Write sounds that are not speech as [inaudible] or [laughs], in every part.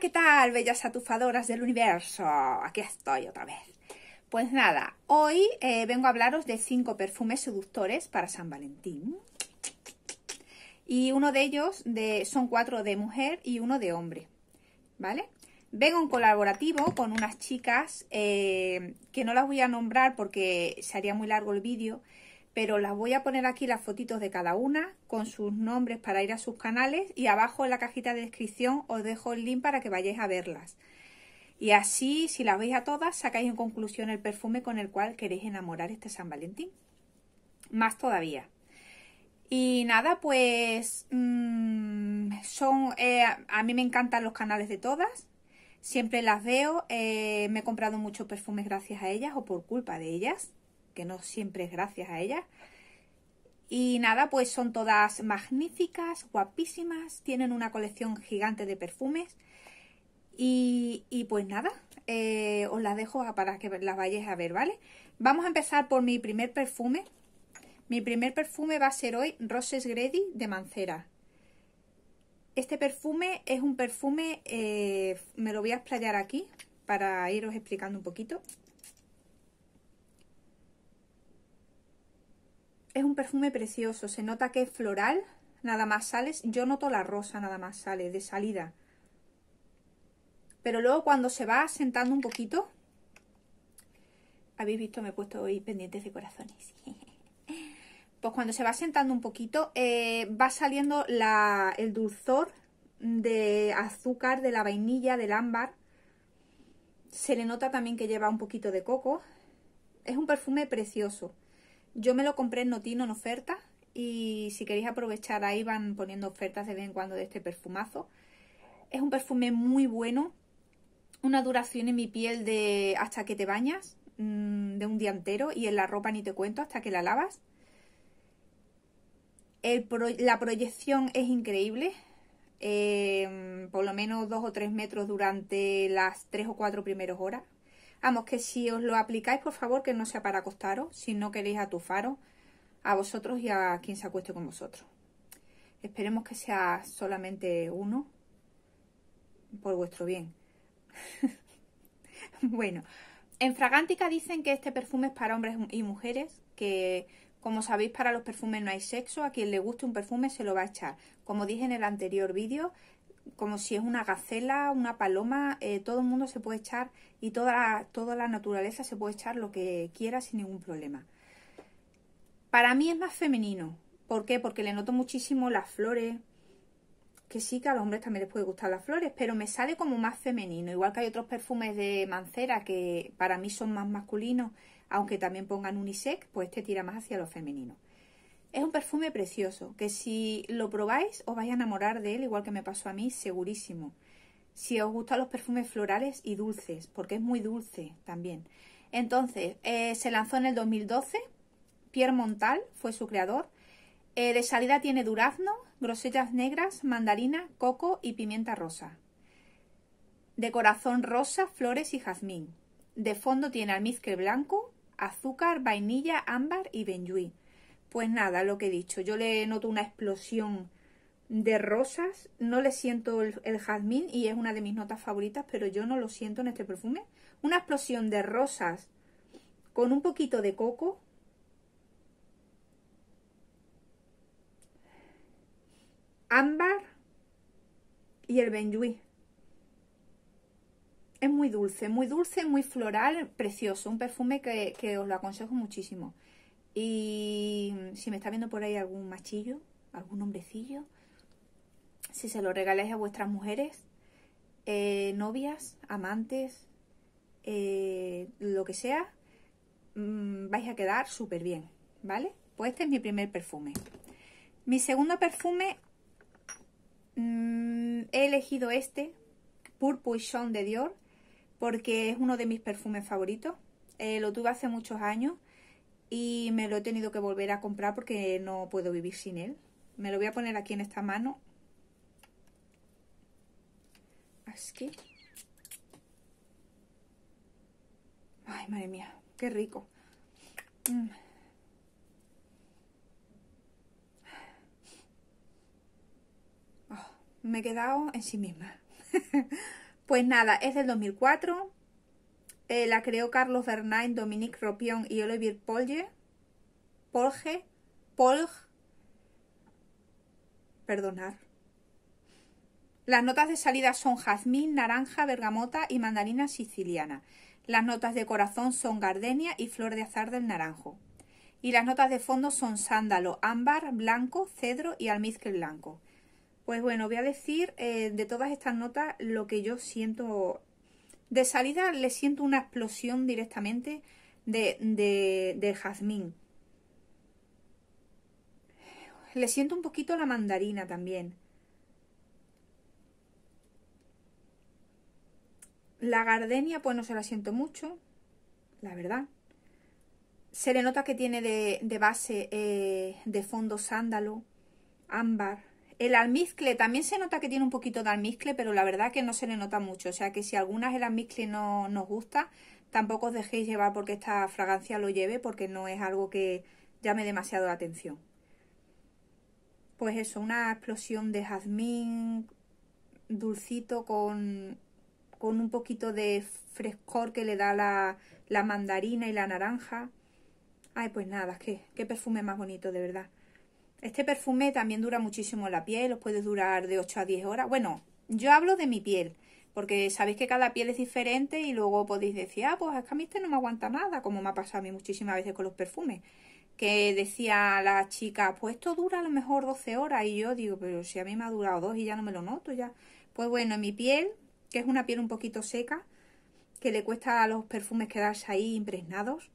¿qué tal, bellas atufadoras del universo? Aquí estoy otra vez. Pues nada, hoy eh, vengo a hablaros de cinco perfumes seductores para San Valentín. Y uno de ellos de, son cuatro de mujer y uno de hombre, ¿vale? Vengo en colaborativo con unas chicas eh, que no las voy a nombrar porque sería muy largo el vídeo, pero las voy a poner aquí las fotitos de cada una con sus nombres para ir a sus canales y abajo en la cajita de descripción os dejo el link para que vayáis a verlas. Y así, si las veis a todas, sacáis en conclusión el perfume con el cual queréis enamorar este San Valentín. Más todavía. Y nada, pues mm, son, eh, a mí me encantan los canales de todas, siempre las veo, eh, me he comprado muchos perfumes gracias a ellas o por culpa de ellas que no siempre es gracias a ellas. Y nada, pues son todas magníficas, guapísimas, tienen una colección gigante de perfumes. Y, pues nada, eh, os las dejo para que las vayáis a ver, ¿vale? Vamos a empezar por mi primer perfume. Mi primer perfume va a ser hoy Roses Gredy de Mancera. Este perfume es un perfume, eh, me lo voy a explayar aquí para iros explicando un poquito. es un perfume precioso, se nota que es floral, nada más sales, yo noto la rosa nada más sale de salida. Pero luego cuando se va sentando un poquito, habéis visto me he puesto hoy pendientes de corazones. [laughs] Pues cuando se va sentando un poquito, eh, va saliendo el dulzor de azúcar, de la vainilla, del ámbar. Se le nota también que lleva un poquito de coco. Es un perfume precioso. Yo me lo compré en Notino en oferta y si queréis aprovechar ahí van poniendo ofertas de vez en cuando de este perfumazo. Es un perfume muy bueno, una duración en mi piel de hasta que te bañas, mm, de un día entero y en la ropa ni te cuento hasta que la lavas. la proyección es increíble, eh, por lo menos dos o tres metros durante las tres o cuatro primeras horas, Vamos, que si os lo aplicáis, por favor, que no sea para acostaros, si no queréis atufaros a vosotros y a quien se acueste con vosotros. Esperemos que sea solamente uno por vuestro bien. [laughs] bueno, en Fragántica dicen que este perfume es para hombres y mujeres, que como sabéis para los perfumes no hay sexo, a quien le guste un perfume se lo va a echar. Como dije en el anterior vídeo, como si es una gacela, una paloma, eh, todo el mundo se puede echar y toda la, toda la naturaleza se puede echar lo que quiera sin ningún problema. Para mí es más femenino. ¿Por qué? Porque le noto muchísimo las flores, que sí que a los hombres también les puede gustar las flores, pero me sale como más femenino. Igual que hay otros perfumes de mancera que para mí son más masculinos, aunque también pongan unisex, pues este tira más hacia lo femenino. Es un perfume precioso, que si lo probáis os vais a enamorar de él, igual que me pasó a mí, segurísimo. Si os gustan los perfumes florales y dulces, porque es muy dulce también. Entonces, eh, se lanzó en el 2012, Pierre Montal fue su creador. Eh, de salida tiene durazno, grosellas negras, mandarina, coco y pimienta rosa. De corazón rosa, flores y jazmín. De fondo tiene almizcle blanco, azúcar, vainilla, ámbar y benjuí. Pues nada, lo que he dicho, yo le noto una explosión de rosas, no le siento el, jazmín y es una de mis notas favoritas, pero yo no lo siento en este perfume. Una explosión de rosas con un poquito de coco. Ámbar y el benjuí. Es muy dulce, muy dulce, muy floral, precioso. Un perfume que os lo aconsejo muchísimo. Y si me está viendo por ahí algún machillo, algún hombrecillo, si se lo regaláis a vuestras mujeres, eh, novias, amantes, eh, lo que sea, mm, vais a quedar súper bien, ¿vale? Pues este es mi primer perfume. Mi segundo perfume, mm, he elegido este, Purple de Dior, porque es uno de mis perfumes favoritos. Eh, lo tuve hace muchos años y me lo he tenido que volver a comprar porque no puedo vivir sin él. Me lo voy a poner aquí en esta mano. Así. Ay, madre mía, qué rico. Mm. Ah, me he quedado en sí misma. [laughs] pues nada, es del 2004. Eh, la creó Carlos fernández Dominique Ropion y Olivier Polge. Polge. Polg. Perdonar. Las notas de salida son jazmín, naranja, bergamota y mandarina siciliana. Las notas de corazón son gardenia y flor de azar del naranjo. Y las notas de fondo son sándalo, ámbar, blanco, cedro y almizcle blanco. Pues bueno, voy a decir eh, de todas estas notas lo que yo siento de salida le siento una explosión directamente de, de, jazmín. Le siento un poquito la mandarina también. La gardenia pues no se la siento mucho, la verdad. Se le nota que tiene de, de base eh, de fondo sándalo, ámbar, el almizcle, también se nota que tiene un poquito de almizcle, pero la verdad que no se le nota mucho. O sea que si algunas el almizcle no nos gusta, tampoco os dejéis llevar porque esta fragancia lo lleve, porque no es algo que llame demasiado la atención. Pues eso, una explosión de jazmín dulcito con, un poquito de frescor que le da la, mandarina y la naranja. Ay, pues nada, qué perfume más bonito, de verdad. Este perfume también dura muchísimo en la piel, os puede durar de 8 a 10 horas. Bueno, yo hablo de mi piel, porque sabéis que cada piel es diferente y luego podéis decir, ah, pues es que a mí este no me aguanta nada, como me ha pasado a mí muchísimas veces con los perfumes. Que decía la chica, pues esto dura a lo mejor 12 horas. Y yo digo, pero si a mí me ha durado dos y ya no me lo noto ya. Pues bueno, en mi piel, que es una piel un poquito seca, que le cuesta a los perfumes quedarse ahí impregnados,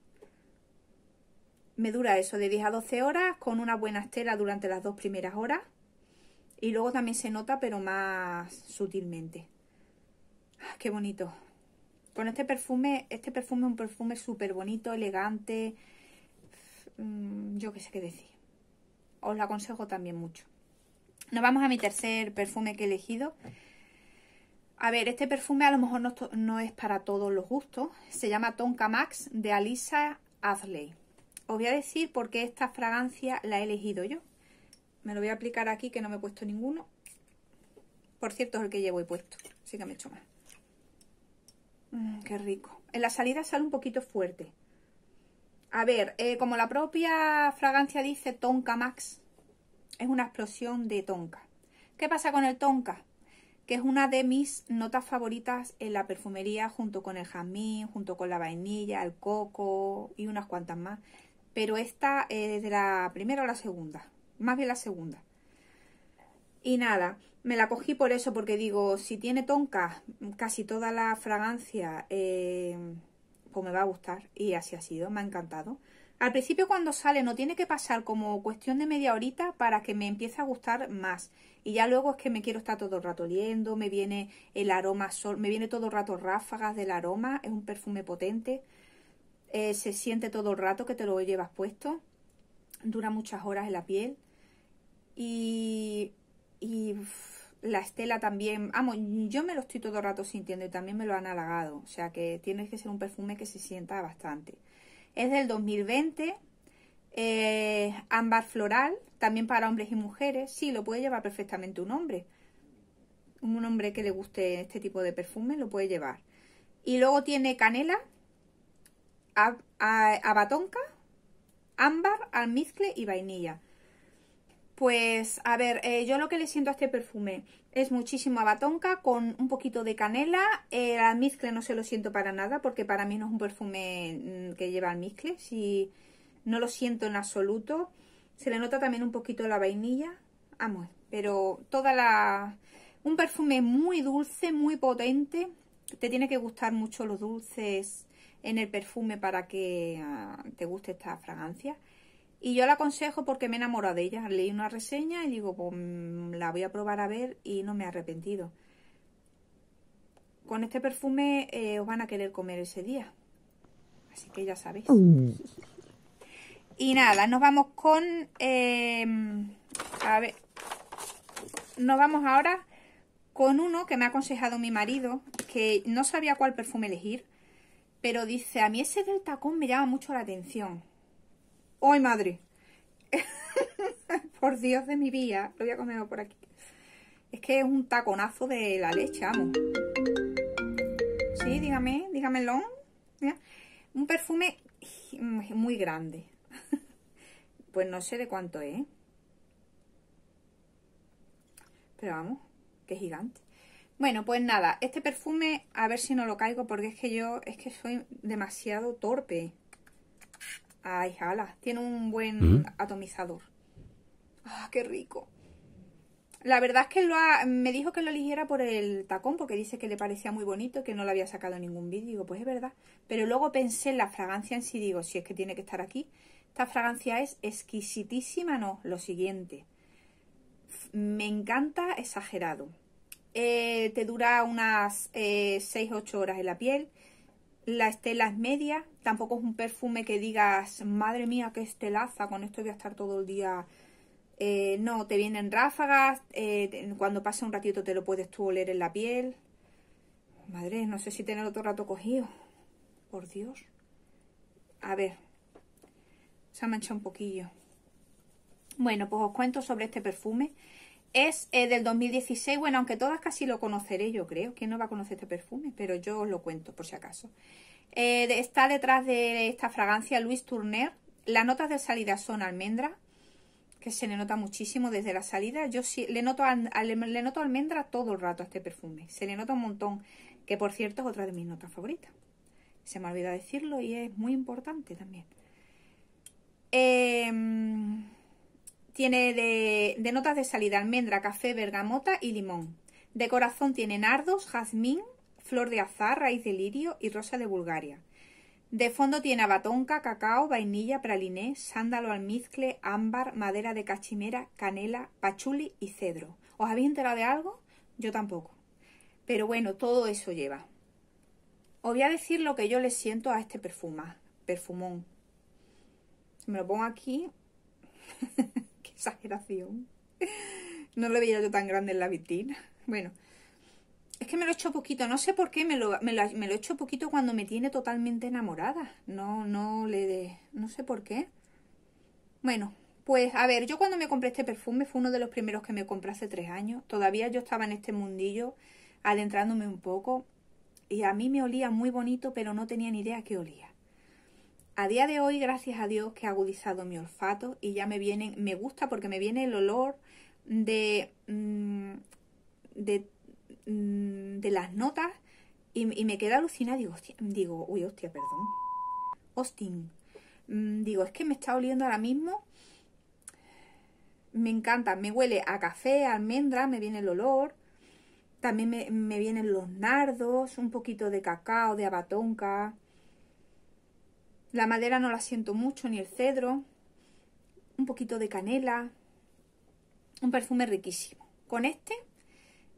me dura eso de 10 a 12 horas con una buena estela durante las dos primeras horas y luego también se nota pero más sutilmente. Ah, ¡Qué bonito! Con este perfume, este perfume es un perfume súper bonito, elegante, mm, yo qué sé qué decir. Os lo aconsejo también mucho. Nos vamos a mi tercer perfume que he elegido. A ver, este perfume a lo mejor no, no es para todos los gustos. Se llama Tonka Max de Alisa Adley. Os voy a decir por qué esta fragancia la he elegido yo. Me lo voy a aplicar aquí que no me he puesto ninguno. Por cierto, es el que llevo y puesto, así que me he hecho más. Mm, qué rico. En la salida sale un poquito fuerte. A ver, eh, como la propia fragancia dice Tonka Max, es una explosión de tonka. ¿Qué pasa con el tonka? Que es una de mis notas favoritas en la perfumería junto con el jazmín, junto con la vainilla, el coco y unas cuantas más pero esta es de la primera o la segunda, más bien la segunda. Y nada, me la cogí por eso, porque digo, si tiene tonka casi toda la fragancia, eh, pues me va a gustar. Y así ha sido, me ha encantado. Al principio cuando sale no tiene que pasar como cuestión de media horita para que me empiece a gustar más. Y ya luego es que me quiero estar todo el rato oliendo, me viene el aroma sol, me viene todo el rato ráfagas del aroma, es un perfume potente. Eh, se siente todo el rato que te lo llevas puesto, dura muchas horas en la piel y, la estela también, Amo, yo me lo estoy todo el rato sintiendo y también me lo han halagado, o sea que tiene que ser un perfume que se sienta bastante. Es del 2020, eh, ámbar floral, también para hombres y mujeres, sí, lo puede llevar perfectamente un hombre, un hombre que le guste este tipo de perfume lo puede llevar. Y luego tiene canela, abatonca, ámbar, almizcle y vainilla. Pues, a ver, eh, yo lo que le siento a este perfume es muchísimo abatonca con un poquito de canela. El eh, almizcle no se lo siento para nada porque para mí no es un perfume mm, que lleva almizcle. Si no lo siento en absoluto. Se le nota también un poquito la vainilla. Amor, pero toda la... Un perfume muy dulce, muy potente. Te tiene que gustar mucho los dulces en el perfume para que ah, te guste esta fragancia. Y yo la aconsejo porque me he enamorado de ella. Leí una reseña y digo, pues mm, la voy a probar a ver y no me he arrepentido. Con este perfume eh, os van a querer comer ese día. Así que ya sabéis. Y nada, nos vamos con... Em, a ver. Nos vamos ahora con uno que me ha aconsejado mi marido, que no sabía cuál perfume elegir. Pero dice, a mí ese del tacón me llama mucho la atención. ¡Ay, madre! [laughs] por Dios de mi vida, lo voy a comer por aquí. Es que es un taconazo de la leche, amo. Sí, dígame, dígamelo. Un perfume muy grande. [laughs] Pues no sé de cuánto es. Pero vamos, que gigante. Bueno, pues nada, este perfume, a ver si no lo caigo, porque es que yo, es que soy demasiado torpe. Ay, jala, tiene un buen atomizador. ¡Ah, qué rico! La verdad es que me dijo que lo eligiera por el tacón, porque dice que le parecía muy bonito que no lo había sacado en ningún vídeo. Digo, pues es verdad. Pero luego pensé en la fragancia en sí, digo, si es que tiene que estar aquí. Esta fragancia es exquisitísima, no, lo siguiente. Me encanta exagerado. Eh, te dura unas 6-8 eh, horas en la piel. La estela es media, tampoco es un perfume que digas, madre mía, qué estelaza, con esto voy a estar todo el día. Eh, no, te vienen ráfagas, cuando pasa un ratito te lo puedes tú oler en la piel. Madre, no sé si tener otro rato cogido. Por Dios. A ver, se ha manchado un poquillo. Bueno, pues os cuento sobre este perfume es eh, del 2016. Bueno, aunque todas casi lo conoceré, yo creo. ¿Quién no va a conocer este perfume? Pero yo os lo cuento, por si acaso. Eh, está detrás de esta fragancia Luis Turner. Las notas de salida son almendra, que se le nota muchísimo desde la salida. Yo sí, le noto, almendra todo el rato a este perfume. Se le nota un montón, que por cierto es otra de mis notas favoritas. Se me ha olvidado decirlo y es muy importante también. Eh, tiene de, notas de salida almendra, café, bergamota y limón. De corazón tiene nardos, jazmín, flor de azar, raíz de lirio y rosa de Bulgaria. De fondo tiene abatonca, cacao, vainilla, praliné, sándalo, almizcle, ámbar, madera de cachimera, canela, pachuli y cedro. ¿Os habéis enterado de algo? Yo tampoco. Pero bueno, todo eso lleva. Os voy a decir lo que yo le siento a este perfuma, perfumón. Me lo pongo aquí. [laughs] exageración. [laughs] No lo veía yo tan grande en la vitrina. Bueno, es que me lo he hecho poquito, no sé por qué me lo, me lo, poquito cuando me tiene totalmente enamorada. No, no le de, no sé por qué. Bueno, pues a ver, yo cuando me compré este perfume fue uno de los primeros que me compré hace tres años. Todavía yo estaba en este mundillo adentrándome un poco y a mí me olía muy bonito, pero no tenía ni idea qué olía. A día de hoy, gracias a Dios que ha agudizado mi olfato y ya me vienen, me gusta porque me viene el olor de, mm, mm, de, las notas y, me queda alucinada. Digo, digo, uy, hostia, perdón. ostin. Mm, digo, es que me está oliendo ahora mismo. Me encanta, me huele a café, almendra, me viene el olor. También me, me vienen los nardos, un poquito de cacao, de abatonca la madera no la siento mucho, ni el cedro. Un poquito de canela. Un perfume riquísimo. Con este,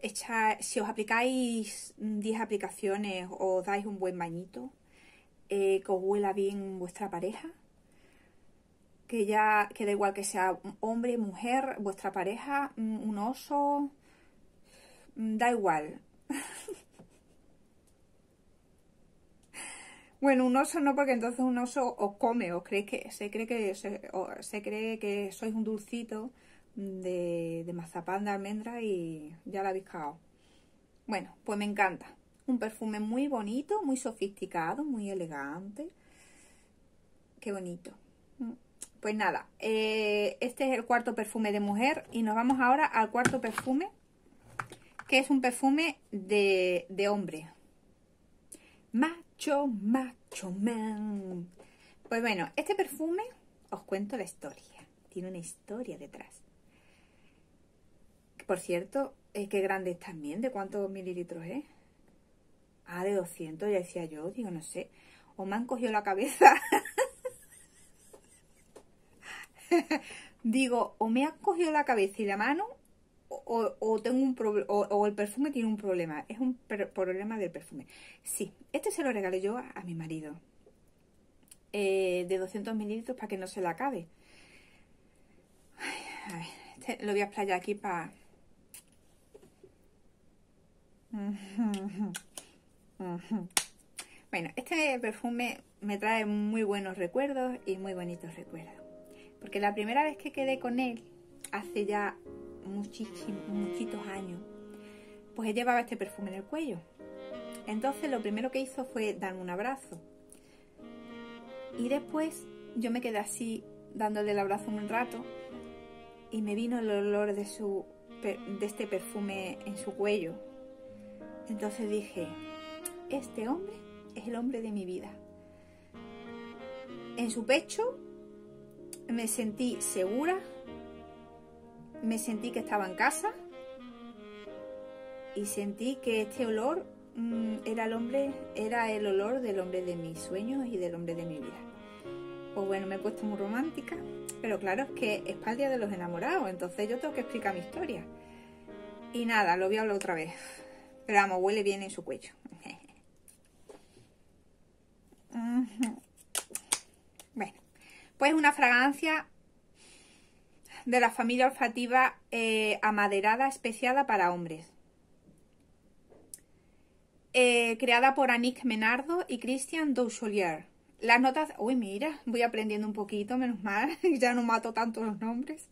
hecha si os aplicáis 10 aplicaciones o os dais un buen bañito, eh, que os huela bien vuestra pareja, que ya que da igual que sea hombre, mujer, vuestra pareja, mm, un oso, mm, da igual, Bueno, un oso no, porque entonces un oso os come, os cree que, se cree que se, cree que sois un dulcito de, de mazapán de almendra y ya la habéis cagado. Bueno, pues me encanta. Un perfume muy bonito, muy sofisticado, muy elegante. Qué bonito. Mm. Pues nada, eh, este es el cuarto perfume de mujer y nos vamos ahora al cuarto perfume, que es un perfume de, de hombre. Más Macho, macho man. Pues bueno, este perfume os cuento la historia. Tiene una historia detrás. Por cierto, es eh, que grande es también. ¿De cuántos mililitros es? Ah, de 200, ya decía yo. Digo, no sé. O me han cogido la cabeza. [laughs] Digo, o me han cogido la cabeza y la mano o, tengo un o, el perfume tiene un problema. Es un problema del perfume. Sí, este se lo regalé yo a, mi marido. Eh, de 200 mililitros para que no se le acabe. Este lo voy a explayar aquí para... [laughs] Bueno, este perfume me trae muy buenos recuerdos y muy bonitos recuerdos. Porque la primera vez que quedé con él, hace ya muchísimos años. Pues llevaba este perfume en el cuello. Entonces lo primero que hizo fue darme un abrazo. Y después yo me quedé así dándole el abrazo un rato y me vino el olor de, su, de este perfume en su cuello. Entonces dije, este hombre es el hombre de mi vida. En su pecho me sentí segura, me sentí que estaba en casa y sentí que este olor mm, era el hombre, era el olor del hombre de mis sueños y del hombre de mi vida. Pues bueno, me he puesto muy romántica, pero claro, es que es para día de los enamorados, entonces yo tengo que explicar mi historia. Y nada, lo voy a hablar otra vez. Pero vamos, huele bien en su cuello. [laughs] bueno, pues una fragancia de la familia olfativa eh, amaderada especiada para hombres. Eh, creada por Annick Menardo y Christian Doucholier. Las notas... Uy, mira, voy aprendiendo un poquito, menos mal, [laughs] ya no mato tanto los nombres.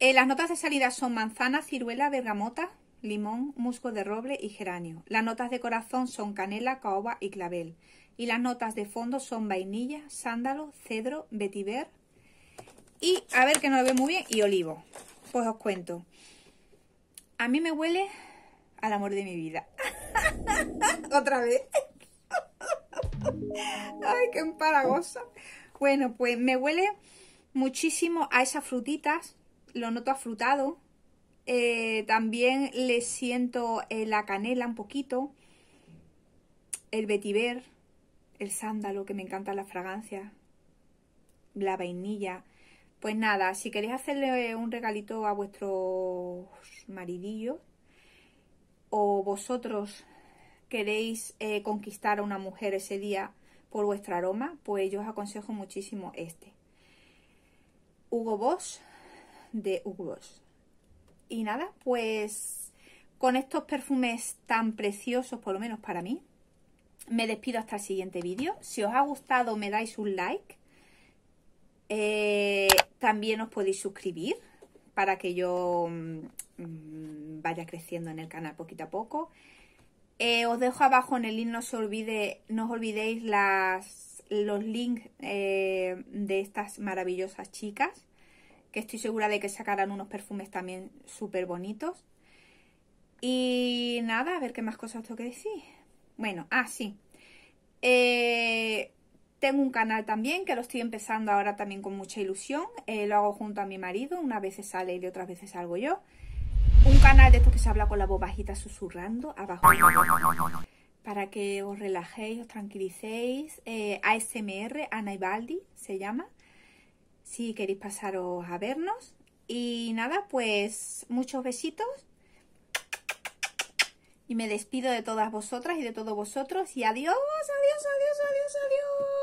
Eh, las notas de salida son manzana, ciruela, bergamota, limón, musgo de roble y geranio. Las notas de corazón son canela, caoba y clavel. Y las notas de fondo son vainilla, sándalo, cedro, vetiver, y a ver que no lo veo muy bien. Y olivo. Pues os cuento. A mí me huele al amor de mi vida. [laughs] Otra vez. [laughs] Ay, qué empalagosa. Bueno, pues me huele muchísimo a esas frutitas. Lo noto afrutado. Eh, también le siento eh, la canela un poquito. El vetiver. El sándalo, que me encanta la fragancia. La vainilla pues nada, si queréis hacerle un regalito a vuestro maridillos o vosotros queréis eh, conquistar a una mujer ese día por vuestro aroma, pues yo os aconsejo muchísimo este. Hugo Boss de Hugo Boss. Y nada, pues con estos perfumes tan preciosos, por lo menos para mí, me despido hasta el siguiente vídeo. Si os ha gustado me dais un like eh, también os podéis suscribir para que yo mm, vaya creciendo en el canal poquito a poco. Eh, os dejo abajo en el link, no os, olvidéis los links eh, de estas maravillosas chicas, que estoy segura de que sacarán unos perfumes también súper bonitos. Y nada, a ver qué más cosas tengo que decir. Bueno, ah, sí. Eh, tengo un canal también que lo estoy empezando ahora también con mucha ilusión. Eh, lo hago junto a mi marido, una vez sale y de otras veces salgo yo. Un canal de esto que se habla con la voz susurrando abajo. Para que os relajéis, os tranquilicéis. Eh, ASMR, Ana Ibaldi se llama. Si queréis pasaros a vernos. Y nada, pues muchos besitos. Y me despido de todas vosotras y de todos vosotros. Y adiós, adiós, adiós, adiós, adiós.